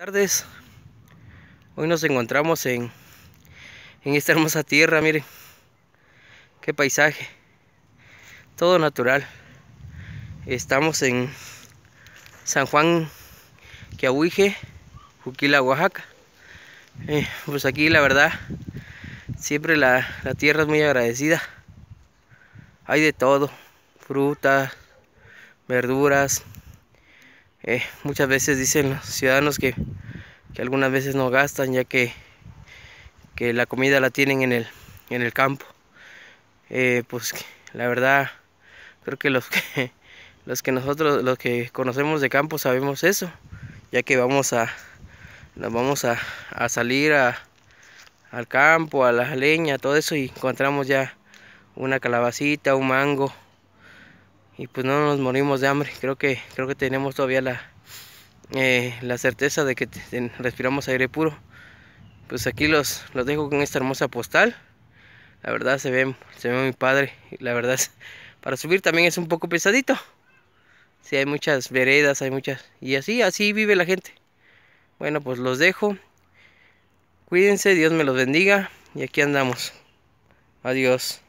tardes hoy nos encontramos en en esta hermosa tierra miren qué paisaje todo natural estamos en San Juan Quiahuije Juquila Oaxaca eh, pues aquí la verdad siempre la, la tierra es muy agradecida hay de todo frutas verduras eh, muchas veces dicen los ciudadanos que, algunas veces no gastan ya que, que la comida la tienen en el, en el campo. Eh, pues la verdad, creo que los que los que nosotros, los que conocemos de campo sabemos eso, ya que vamos a nos vamos a, salir a, al campo, a la leña todo eso y encontramos ya una calabacita, un mango, y pues no nos morimos de hambre. Creo que, creo que tenemos todavía la, eh, la certeza de que respiramos aire puro. Pues aquí los, los dejo con esta hermosa postal. La verdad se ve, se ve muy padre. La verdad para subir también es un poco pesadito. si hay muchas veredas, hay muchas. Y así, así vive la gente. Bueno, pues los dejo. Cuídense, Dios me los bendiga. Y aquí andamos. Adiós.